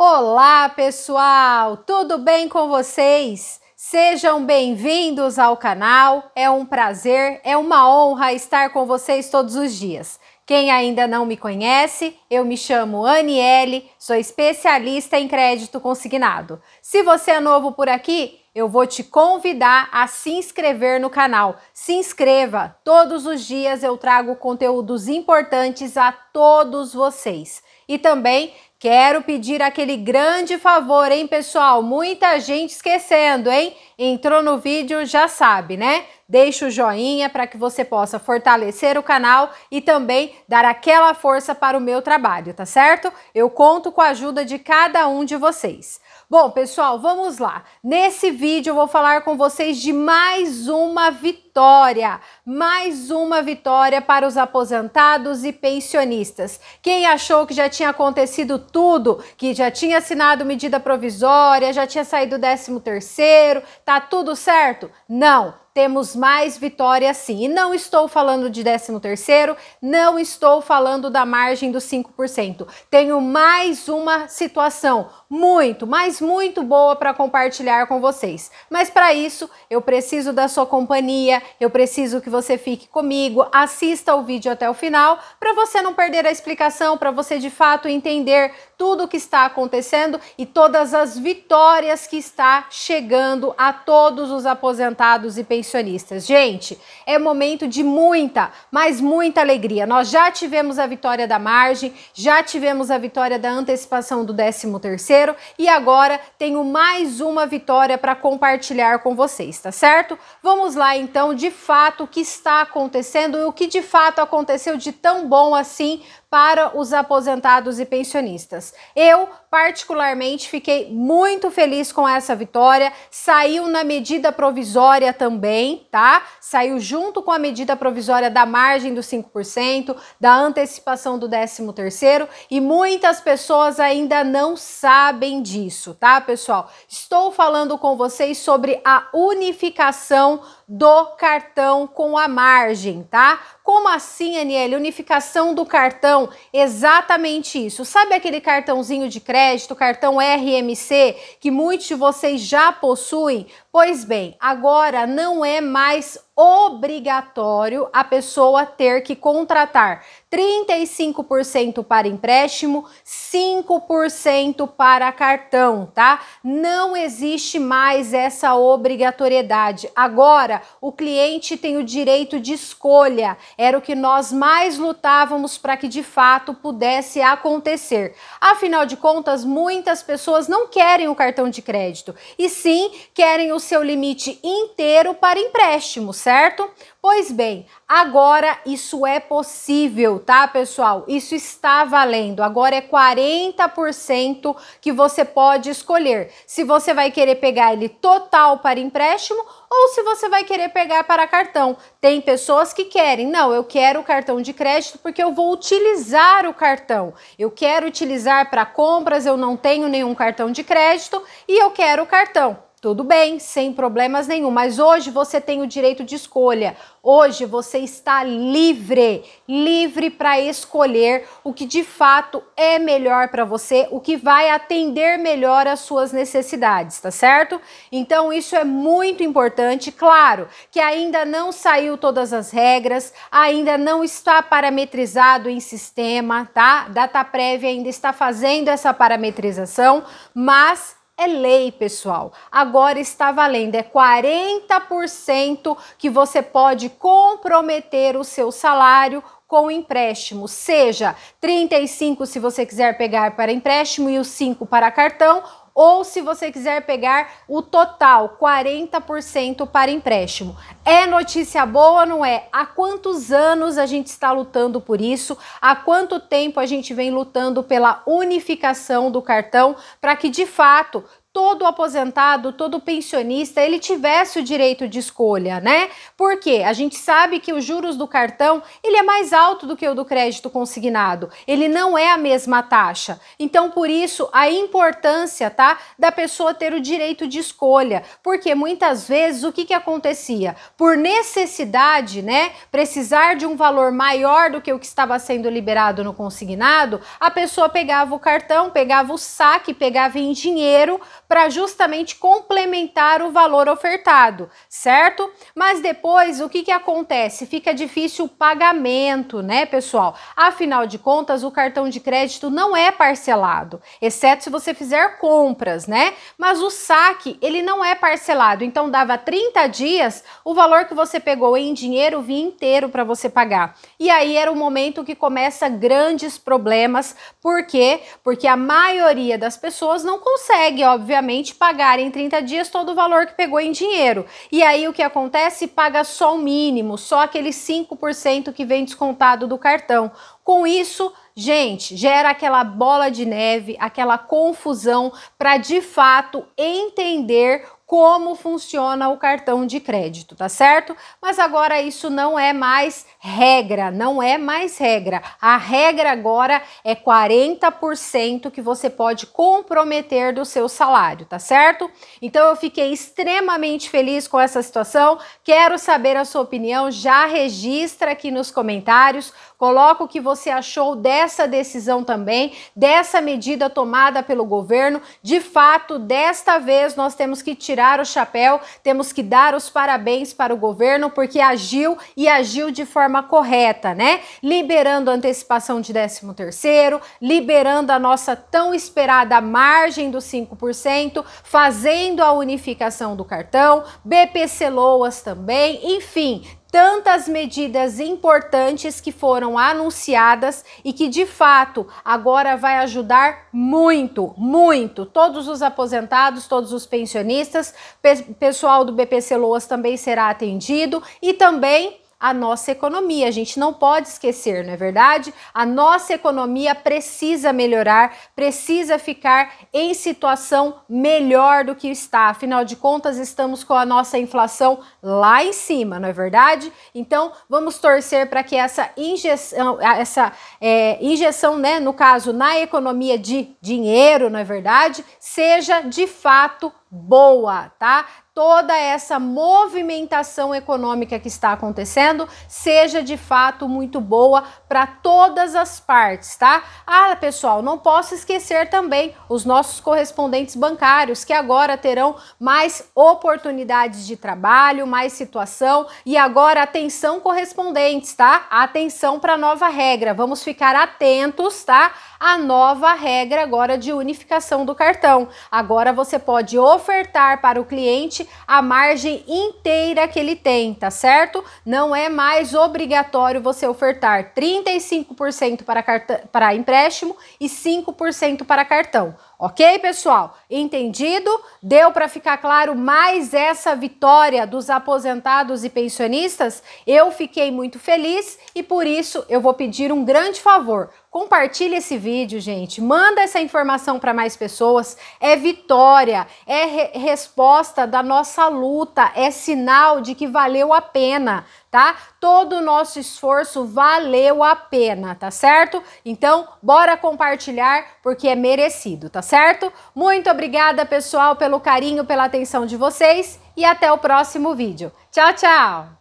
Olá, pessoal! Tudo bem com vocês? Sejam bem-vindos ao canal. É um prazer, é uma honra estar com vocês todos os dias. Quem ainda não me conhece, eu me chamo Aniele, sou especialista em crédito consignado. Se você é novo por aqui, eu vou te convidar a se inscrever no canal. Se inscreva! Todos os dias eu trago conteúdos importantes a todos vocês. E também quero pedir aquele grande favor, hein, pessoal? Muita gente esquecendo, hein? Entrou no vídeo, já sabe, né? Deixa o joinha para que você possa fortalecer o canal e também dar aquela força para o meu trabalho, tá certo? Eu conto com a ajuda de cada um de vocês. Bom, pessoal, vamos lá. Nesse vídeo eu vou falar com vocês de mais uma vitória, mais uma vitória para os aposentados e pensionistas. Quem achou que já tinha acontecido tudo, que já tinha assinado medida provisória, já tinha saído 13 terceiro, tá tudo certo? Não temos mais vitórias sim. E não estou falando de 13º, não estou falando da margem dos 5%. Tenho mais uma situação muito, mas muito boa para compartilhar com vocês. Mas para isso, eu preciso da sua companhia, eu preciso que você fique comigo, assista o vídeo até o final, para você não perder a explicação, para você de fato entender tudo o que está acontecendo e todas as vitórias que está chegando a todos os aposentados e pensionistas pensionistas. Gente, é momento de muita, mas muita alegria. Nós já tivemos a vitória da margem, já tivemos a vitória da antecipação do 13º e agora tenho mais uma vitória para compartilhar com vocês, tá certo? Vamos lá então, de fato, o que está acontecendo e o que de fato aconteceu de tão bom assim para os aposentados e pensionistas. Eu, particularmente, fiquei muito feliz com essa vitória. Saiu na medida provisória também, tá? Saiu junto com a medida provisória da margem do 5%, da antecipação do 13º e muitas pessoas ainda não sabem disso, tá, pessoal? Estou falando com vocês sobre a unificação do cartão com a margem, tá? Como assim, Aniele? Unificação do cartão exatamente isso. Sabe aquele cartãozinho de crédito, cartão RMC, que muitos de vocês já possuem? Pois bem, agora não é mais obrigatório a pessoa ter que contratar 35% para empréstimo, 5% para cartão, tá? Não existe mais essa obrigatoriedade. Agora, o cliente tem o direito de escolha. Era o que nós mais lutávamos para que de fato pudesse acontecer. Afinal de contas, muitas pessoas não querem o cartão de crédito e sim querem o seu limite inteiro para empréstimo, certo? certo? Pois bem, agora isso é possível, tá, pessoal? Isso está valendo. Agora é 40% que você pode escolher se você vai querer pegar ele total para empréstimo ou se você vai querer pegar para cartão. Tem pessoas que querem, não, eu quero o cartão de crédito porque eu vou utilizar o cartão. Eu quero utilizar para compras, eu não tenho nenhum cartão de crédito e eu quero o cartão. Tudo bem, sem problemas nenhum, mas hoje você tem o direito de escolha. Hoje você está livre, livre para escolher o que de fato é melhor para você, o que vai atender melhor às suas necessidades, tá certo? Então isso é muito importante, claro, que ainda não saiu todas as regras, ainda não está parametrizado em sistema, tá? Data prévia ainda está fazendo essa parametrização, mas é lei, pessoal. Agora está valendo, é 40% que você pode comprometer o seu salário com empréstimo, seja 35 se você quiser pegar para empréstimo e os 5 para cartão ou se você quiser pegar o total, 40% para empréstimo. É notícia boa, não é? Há quantos anos a gente está lutando por isso? Há quanto tempo a gente vem lutando pela unificação do cartão para que de fato todo aposentado, todo pensionista, ele tivesse o direito de escolha, né? Porque a gente sabe que os juros do cartão, ele é mais alto do que o do crédito consignado. Ele não é a mesma taxa. Então, por isso, a importância, tá, da pessoa ter o direito de escolha, porque muitas vezes o que que acontecia? Por necessidade, né, precisar de um valor maior do que o que estava sendo liberado no consignado, a pessoa pegava o cartão, pegava o saque, pegava em dinheiro para justamente complementar o valor ofertado, certo? Mas depois o que, que acontece? Fica difícil o pagamento, né, pessoal? Afinal de contas, o cartão de crédito não é parcelado, exceto se você fizer compras, né? Mas o saque, ele não é parcelado, então dava 30 dias, o valor que você pegou em dinheiro vinha inteiro para você pagar. E aí era o momento que começa grandes problemas, por quê? Porque a maioria das pessoas não consegue, obviamente obviamente, pagar em 30 dias todo o valor que pegou em dinheiro. E aí o que acontece? Paga só o mínimo, só aquele 5% que vem descontado do cartão. Com isso, gente, gera aquela bola de neve, aquela confusão para de fato entender como funciona o cartão de crédito, tá certo? Mas agora isso não é mais regra, não é mais regra. A regra agora é 40% que você pode comprometer do seu salário, tá certo? Então eu fiquei extremamente feliz com essa situação. Quero saber a sua opinião, já registra aqui nos comentários Coloca o que você achou dessa decisão também, dessa medida tomada pelo governo. De fato, desta vez nós temos que tirar o chapéu, temos que dar os parabéns para o governo porque agiu e agiu de forma correta, né? Liberando a antecipação de 13º, liberando a nossa tão esperada margem dos 5%, fazendo a unificação do cartão, BPC Loas também, enfim, tantas medidas importantes que foram anunciadas e que de fato agora vai ajudar muito, muito todos os aposentados, todos os pensionistas, pe pessoal do BPC Loas também será atendido e também a nossa economia. A gente não pode esquecer, não é verdade? A nossa economia precisa melhorar, precisa ficar em situação melhor do que está. Afinal de contas, estamos com a nossa inflação lá em cima, não é verdade? Então, vamos torcer para que essa injeção, essa é, injeção, né, no caso, na economia de dinheiro, não é verdade, seja de fato boa, tá? toda essa movimentação econômica que está acontecendo seja de fato muito boa para todas as partes, tá? Ah, pessoal, não posso esquecer também os nossos correspondentes bancários que agora terão mais oportunidades de trabalho, mais situação e agora atenção correspondentes, tá? Atenção para a nova regra. Vamos ficar atentos, tá? A nova regra agora de unificação do cartão. Agora você pode ofertar para o cliente a margem inteira que ele tem, tá certo? Não é mais obrigatório você ofertar 30 35% para, cartão, para empréstimo e 5% para cartão. Ok, pessoal? Entendido? Deu para ficar claro mais essa vitória dos aposentados e pensionistas? Eu fiquei muito feliz e por isso eu vou pedir um grande favor. Compartilhe esse vídeo, gente. Manda essa informação para mais pessoas. É vitória, é re resposta da nossa luta, é sinal de que valeu a pena, tá? Todo o nosso esforço valeu a pena, tá certo? Então, bora compartilhar porque é merecido, tá certo? Muito obrigada, pessoal, pelo carinho, pela atenção de vocês e até o próximo vídeo. Tchau, tchau.